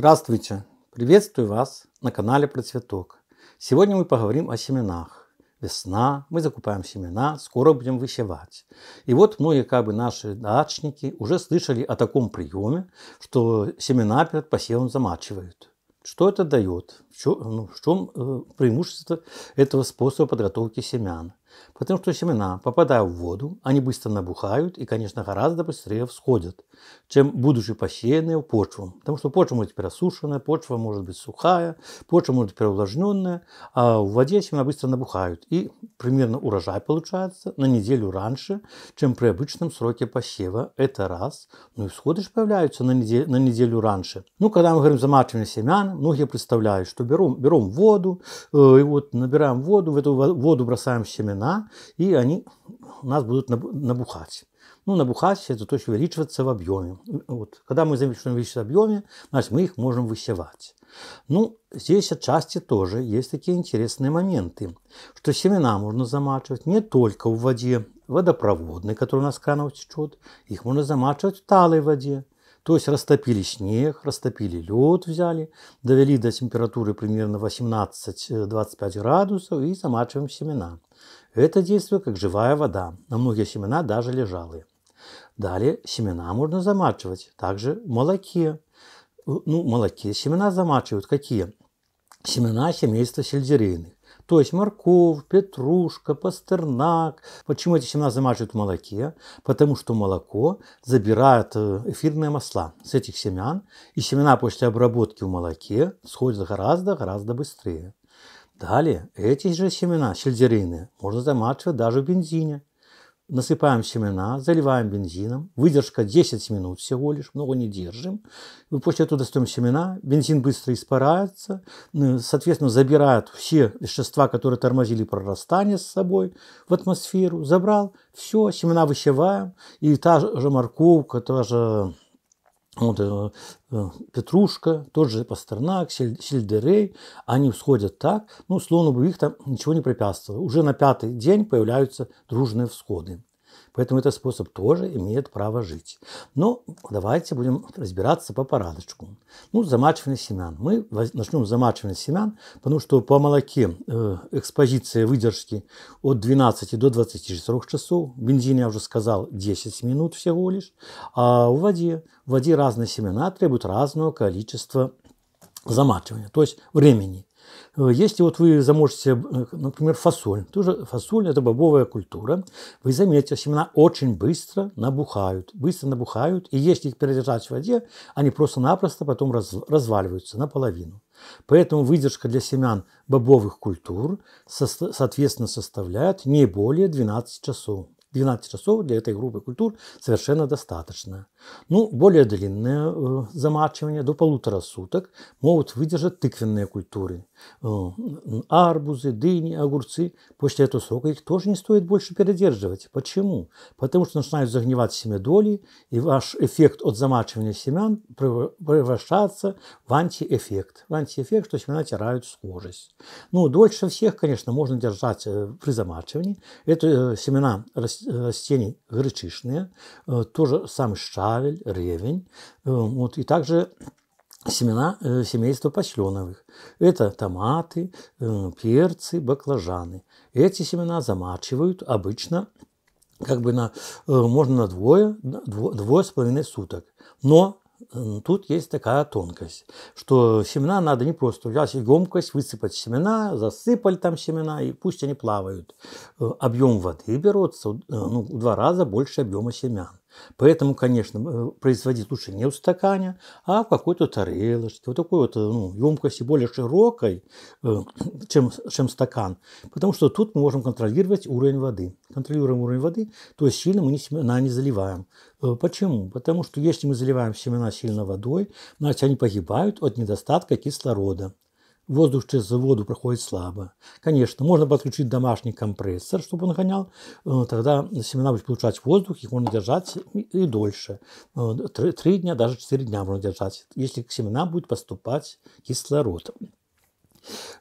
Здравствуйте! Приветствую вас на канале Процветок. Сегодня мы поговорим о семенах. Весна, мы закупаем семена, скоро будем высевать. И вот многие как бы наши дачники уже слышали о таком приеме, что семена перед посевом замачивают. Что это дает? В чем, ну, в чем э, преимущество этого способа подготовки семян? Потому что семена, попадая в воду, они быстро набухают и, конечно, гораздо быстрее всходят чем будучи посеянные в почву. Потому что почва может быть рассушенная, почва может быть сухая, почва может быть переувлажненная, а в воде семена быстро набухают. И примерно урожай получается на неделю раньше, чем при обычном сроке посева. Это раз. Ну и всходы же появляются на неделю, на неделю раньше. Ну, когда мы говорим замачивание семян, многие представляют, что берем, берем воду, э, и вот набираем воду, в эту воду бросаем семена, и они у нас будут набухать. Ну, набухать – это то, что увеличиваться в объеме. Вот. Когда мы увеличиваем в объеме, значит, мы их можем высевать. Ну, здесь отчасти тоже есть такие интересные моменты, что семена можно замачивать не только в воде водопроводной, которая у нас с кранов течет, их можно замачивать в талой воде. То есть растопили снег, растопили лед, взяли, довели до температуры примерно 18-25 градусов и замачиваем семена. Это действует как живая вода, на многие семена даже лежалые. Далее семена можно замачивать, также молоки. Э, ну, молоки семена замачивают какие? Семена семейства сельдерейных. То есть морковь, петрушка, пастернак. Почему эти семена замачивают в молоке? Потому что молоко забирает э, эфирные масла с этих семян, и семена после обработки в молоке сходят гораздо-гораздо быстрее. Далее эти же семена сельдерейные можно замачивать даже в бензине. Насыпаем семена, заливаем бензином. Выдержка 10 минут всего лишь, много не держим. И после этого достаем семена, бензин быстро испаряется, ну соответственно, забирает все вещества, которые тормозили прорастание с собой в атмосферу. Забрал, все, семена вышиваем. И та же морковка, та же вот, э, э, Петрушка, тот же Пастернак, Сельдерей, они всходят так, ну, словно бы их там ничего не препятствовало. Уже на пятый день появляются дружные всходы. Поэтому этот способ тоже имеет право жить. Но ну, давайте будем разбираться по порядочку. Ну, замачивание семян. Мы начнем с замачивания семян, потому что по молоке э, экспозиция выдержки от 12 до 24 часов. Бензин, я уже сказал, 10 минут всего лишь. А в воде, в воде разные семена требуют разного количества замачивания, то есть времени. Э, если вот вы заможете, э, например, фасоль, тоже фасоль – это бобовая культура, вы заметите, семена очень быстро набухают, быстро набухают, и если их передержать в воде, они просто-напросто потом разваливаются наполовину. Поэтому выдержка для семян бобовых культур, соответственно, составляет не более 12 часов. 12 часов для этой группы культур совершенно достаточно. Ну, более длинное э, замачивание до полутора суток могут выдержать тыквенные культуры. Э, арбузы, дыни, огурцы. После этого срока их тоже не стоит больше передерживать. Почему? Потому что начинают загнивать семядоли, и ваш эффект от замачивания семян превращается в антиэффект. В антиэффект, что семена теряют схожесть. Ну, дольше всех, конечно, можно держать э, при замачивании. Это семена растения растений э, горчичные, э, тоже сам шавель, ревень, э, вот, и также семена семейства пасленовых. Это томаты, перцы, баклажаны. Эти семена замачивают обычно как бы на, можно на двое, двое, двое с половиной суток. Но Тут есть такая тонкость, что семена надо не просто взять емкость, высыпать семена, засыпали там семена, и пусть они плавают. Э, объем воды берется э, ну, в два раза больше объема семян. Поэтому, конечно, э, производить лучше не в стакане, а в какой-то тарелочке, вот такой вот э, ну, емкости более широкой, э, чем, чем стакан. Потому что тут мы можем контролировать уровень воды. Контролируем уровень воды, то есть сильно мы не семена не заливаем. Почему? Потому что если мы заливаем семена сильно водой, значит они погибают от недостатка кислорода воздух через воду проходит слабо. Конечно, можно подключить домашний компрессор, чтобы он гонял. Э, тогда семена будут получать воздух, их можно держать и дольше. Э, три дня, даже четыре дня можно держать, если к семенам будет поступать кислород.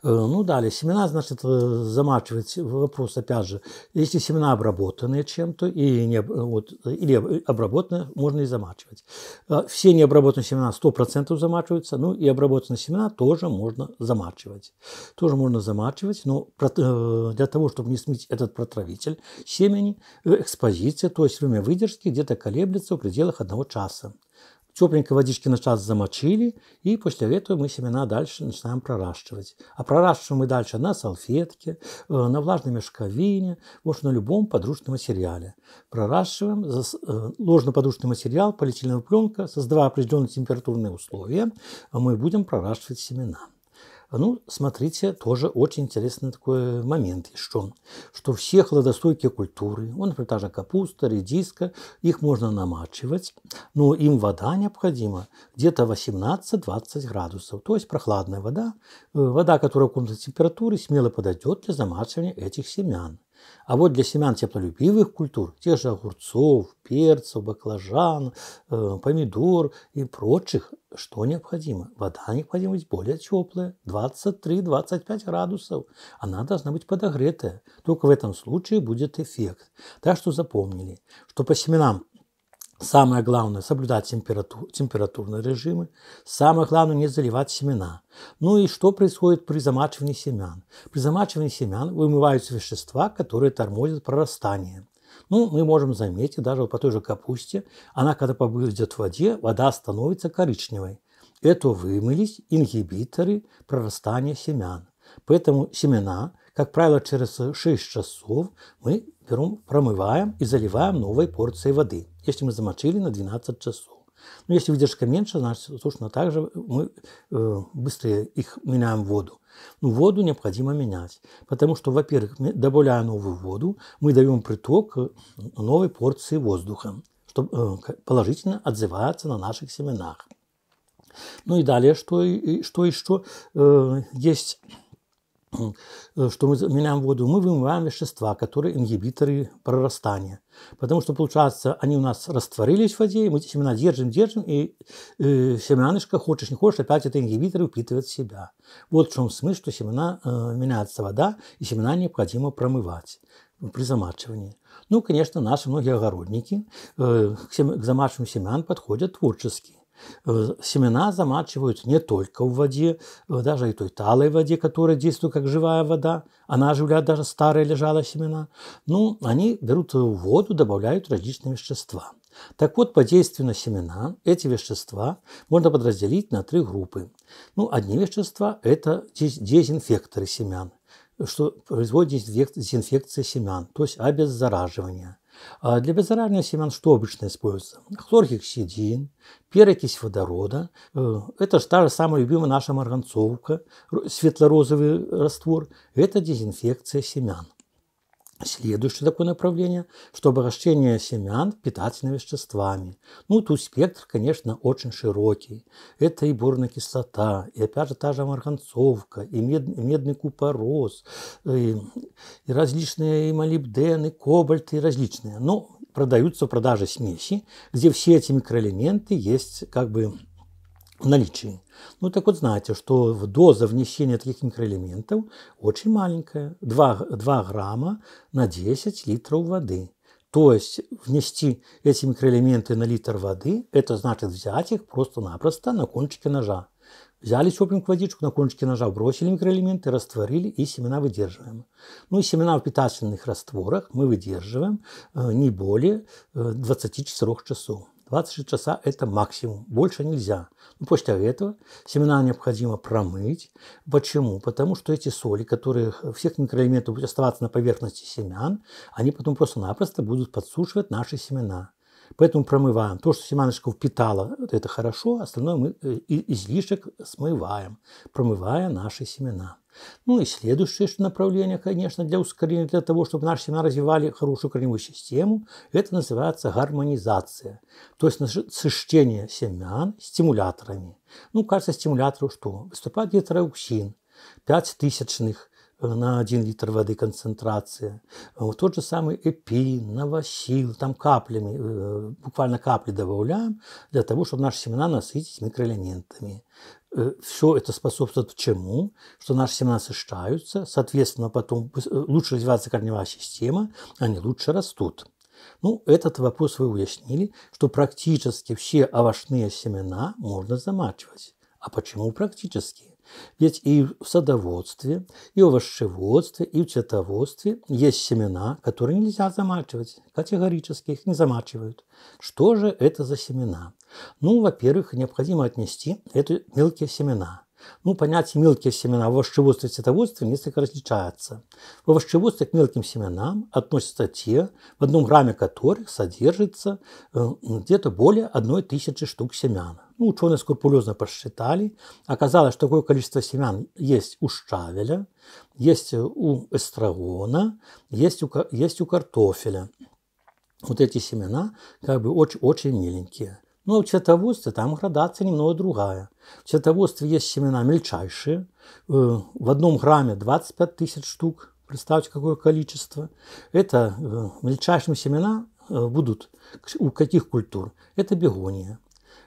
Э, ну, далее, семена, значит, э, замачивать вопрос, опять же, если семена обработаны чем-то и не, э, вот, или обработаны, можно и замачивать. Все необработанные семена 100% замачиваются, ну и обработанные семена тоже можно замачивать. Тоже можно замачивать, но для того, чтобы не смыть этот протравитель семени, экспозиция, то есть время выдержки где-то колеблется в пределах одного часа. Тепленькой водички на час замочили, и после этого мы семена дальше начинаем проращивать. А проращиваем мы дальше на салфетке, э, на влажной мешковине, в на любом подручном материале. Проращиваем э, ложно-подручный материал, полиэтиленовая пленка, создавая определенные температурные условия, а мы будем проращивать семена. А ну, смотрите, тоже очень интересный такой момент еще, что все хладостойкие культуры, он, ну, та же капуста, редиска, их можно намачивать, но им вода необходима где-то 18-20 градусов, то есть прохладная вода, э, вода, которая в комнатной температуре смело подойдет для замачивания этих семян. А вот для семян теплолюбивых культур, тех же огурцов, перцев, баклажан, э, помидор и прочих, что необходимо? Вода необходима быть более теплая, 23-25 градусов. Она должна быть подогретая. Только в этом случае будет эффект. Так что запомнили, что по семенам Самое главное – соблюдать температур, температурные режимы. Самое главное – не заливать семена. Ну и что происходит при замачивании семян? При замачивании семян вымываются вещества, которые тормозят прорастание. Ну, мы можем заметить, даже по той же капусте, она когда побудет в воде, вода становится коричневой. Это вымылись ингибиторы прорастания семян. Поэтому семена, как правило, через 6 часов мы берем, промываем и заливаем новой порцией воды, если мы замочили на 12 часов. Но если выдержка меньше, значит, точно так же мы э, быстрее их меняем воду. Но ну, воду необходимо менять, потому что, во-первых, добавляя новую воду, мы даем приток э, новой порции воздуха, что э, положительно отзывается на наших семенах. Ну и далее, что, и, что еще э, есть Э, что мы меняем воду, мы вымываем вещества, которые ингибиторы прорастания. Потому что, получается, они у нас растворились в воде, мы эти семена держим, держим, и э, семянышко, хочешь не хочешь, опять это ингибиторы впитывает в себя. Вот в чем смысл, что семена э, меняется вода, и семена необходимо промывать при замачивании. Ну, конечно, наши многие огородники э, к замачиванию семян подходят творчески. Э, семена замачивают не только в воде, э, даже и той талой воде, которая действует как живая вода. Она оживляет даже старые лежалые семена. Ну, они берут э, воду, добавляют различные вещества. Так вот, по действию на семена эти вещества можно подразделить на три группы. Ну, одни вещества – это дезинфекторы семян, что производит дезинфекция семян, то есть обеззараживание. А для безоральных семян что обычно используется? хлорхексидин, перекись водорода. Э, это же та же самая любимая наша марганцовка, светло-розовый раствор. Это дезинфекция семян. Следующее такое направление, что обращение семян питательными веществами. Ну, тут спектр, конечно, очень широкий. Это и бурная кислота, и опять же та же марганцовка, и мед, и медный купорос, и, э, и различные и молибдены, кобальты, и различные. Но продаются в продаже смеси, где все эти микроэлементы есть как бы в наличии. Ну так вот знаете, что доза внесения таких микроэлементов очень маленькая, 2, 2 грамма на 10 литров воды. То есть внести эти микроэлементы на литр воды, это значит взять их просто-напросто на кончике ножа. Взяли тепленькую водичку на кончике ножа, бросили микроэлементы, растворили и семена выдерживаем. Ну и семена в питательных растворах мы выдерживаем э, не более 24 э, часов. 26 часа – это максимум, больше нельзя. Но ну, после этого семена необходимо промыть. Почему? Потому что эти соли, которые э, всех микроэлементов будут оставаться на поверхности семян, они потом просто-напросто будут подсушивать наши семена. Поэтому промываем. То, что семяночка впитала, это хорошо, остальное мы э, излишек смываем, промывая наши семена. Ну и следующее что направление, конечно, для ускорения, для того, чтобы наши семена развивали хорошую корневую систему, это называется гармонизация. То есть насыщение семян стимуляторами. Ну, кажется, стимулятору что? Выступает гетероуксин 5 тысячных на 1 литр воды концентрация. Э, вот тот же самый эпин, новосил, там каплями, э, буквально капли добавляем для того, чтобы наши семена насытить микроэлементами. Э, все это способствует чему? Что наши семена сыщаются, соответственно, потом лучше развивается корневая система, они лучше растут. Ну, этот вопрос вы уяснили, что практически все овощные семена можно замачивать. А почему практически? Ведь и в садоводстве, и в овощеводстве, и в цветоводстве есть семена, которые нельзя замачивать. Категорически их не замачивают. Что же это за семена? Ну, во-первых, необходимо отнести эти мелкие семена – ну, понятие «мелкие семена» в овощеводстве и цветоводстве несколько различается. В овощеводстве к мелким семенам относятся те, в одном грамме которых содержится э, где-то более одной тысячи штук семян. Ну, ученые скрупулезно посчитали. Оказалось, что такое количество семян есть у шавеля, есть у эстрагона, есть у, есть у картофеля. Вот эти семена как бы очень, очень миленькие. Но ну, в цветоводстве там градация немного другая. В цветоводстве есть семена мельчайшие. В одном грамме 25 тысяч штук. Представьте, какое количество. Это мельчайшие семена будут у каких культур? Это бегония,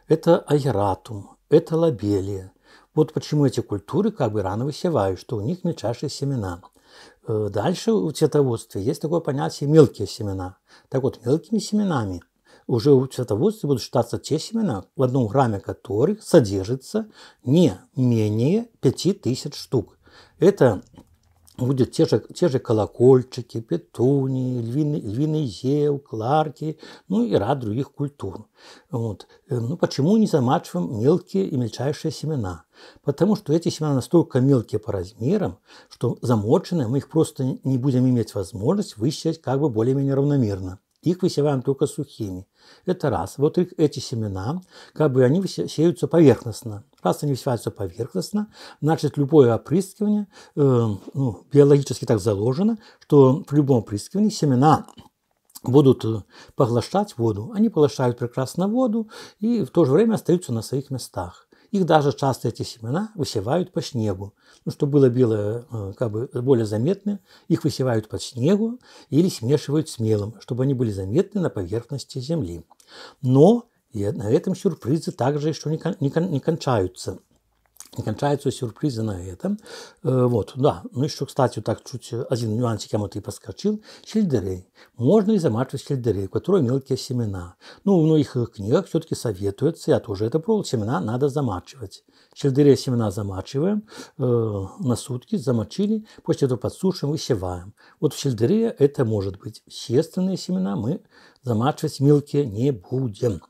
это айратум, это лабелия. Вот почему эти культуры как бы рано высевают, что у них мельчайшие семена. Э, дальше в цветоводстве есть такое понятие «мелкие семена». Так вот, мелкими семенами – уже в цветоводстве будут считаться те семена, в одном грамме которых содержится не менее 5000 штук. Это будут те же, те же колокольчики, петунии, львиный, львиный зев, кларки, ну и ряд других культур. Вот. Э, ну, почему не замачиваем мелкие и мельчайшие семена? Потому что эти семена настолько мелкие по размерам, что замоченные мы их просто не будем иметь возможность высечь как бы более-менее равномерно. Их высеваем только сухими. Это раз. Вот их, эти семена, как бы они сеются поверхностно. Раз они высеваются поверхностно, значит любое опрыскивание э, ну, биологически так заложено, что в любом опрыскивании семена будут э, поглощать воду. Они поглощают прекрасно воду и в то же время остаются на своих местах. Их даже часто эти семена высевают по снегу, ну, чтобы было белое, э, как бы более заметно. Их высевают под снегу или смешивают с мелом, чтобы они были заметны на поверхности земли. Но и на этом сюрпризы также еще не, кон, не, кон, не кончаются. И кончаются сюрпризы на этом. Э, вот, да. Ну еще, кстати, вот так чуть один нюансик я вот и подскочил. Щельдерей. Можно и замачивать щельдерей, у которой мелкие семена. Ну, в многих книгах все-таки советуется, я тоже это пробовал, семена надо замачивать. Щельдерей семена замачиваем э, на сутки, замочили, после этого подсушим, высеваем. Вот в щельдере это может быть. Естественные семена мы замачивать мелкие не будем.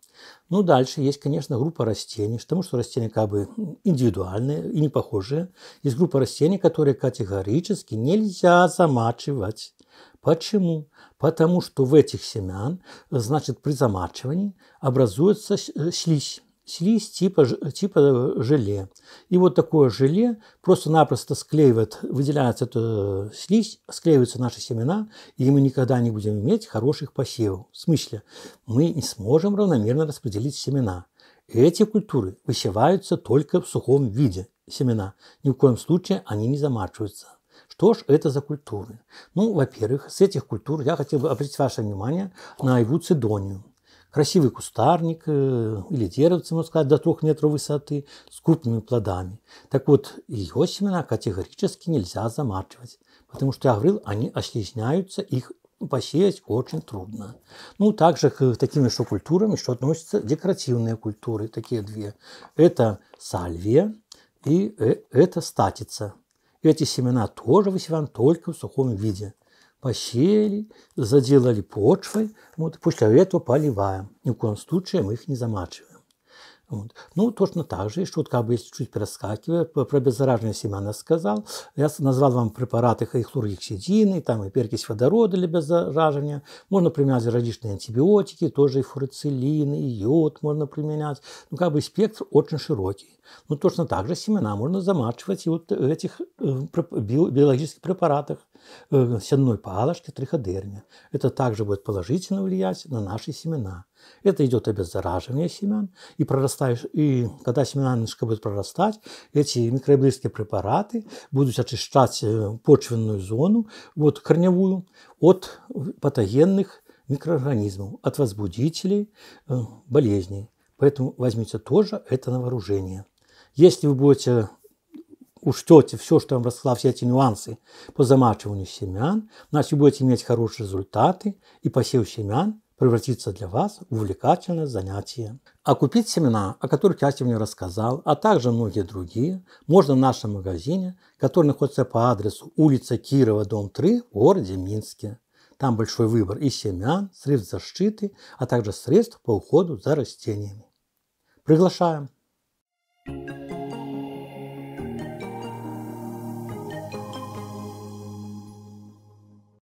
Ну, дальше есть, конечно, группа растений, потому что растения как бы индивидуальные и не похожие. Есть группа растений, которые категорически нельзя замачивать. Почему? Потому что в этих семян, значит, при замачивании образуется э, слизь слизь типа, типа э, желе. И вот такое желе просто-напросто склеивает, выделяется эта слизь, склеиваются наши семена, и мы никогда не будем иметь хороших посевов. В смысле, мы не сможем равномерно распределить семена. Эти культуры высеваются только в сухом виде семена. Ни в коем случае они не замачиваются. Что ж это за культуры? Ну, во-первых, с этих культур я хотел бы обратить ваше внимание на айву цедонию красивый кустарник э, или деревце, можно сказать, до трех метров высоты с крупными плодами. Так вот, ее семена категорически нельзя замачивать, потому что, я говорил, они ослизняются, их посеять очень трудно. Ну, также к таким еще культурам еще относятся декоративные культуры, такие две. Это сальвия и э, это статица. Эти семена тоже высеваем только в сухом виде посели, заделали почвой, вот, после этого поливаем. Ни в коем случае мы их не замачиваем. Вот. Ну, точно так же, что вот, как бы, если чуть проскакивая, про беззараженные семена сказал, я назвал вам препараты и там и перекись водорода для беззараживания, можно применять различные антибиотики, тоже и фурацилин, и йод можно применять, ну, как бы спектр очень широкий. Ну, точно так же семена можно замачивать и вот в этих биологических препаратах. Э, сенной палочки, триходерня. Это также будет положительно влиять на наши семена. Это идет обеззараживание семян, и, прорастаешь, и когда семена немножко будет прорастать, эти микроблизкие препараты будут очищать э, почвенную зону, вот корневую, от патогенных микроорганизмов, от возбудителей э, болезней. Поэтому возьмите тоже это на вооружение. Если вы будете учтете все, что я вам рассказал, все эти нюансы по замачиванию семян, значит, будете иметь хорошие результаты, и посев семян превратится для вас в увлекательное занятие. А купить семена, о которых я сегодня рассказал, а также многие другие, можно в нашем магазине, который находится по адресу улица Кирова, дом 3, в городе Минске. Там большой выбор и семян, средств защиты, а также средств по уходу за растениями. Приглашаем! thank you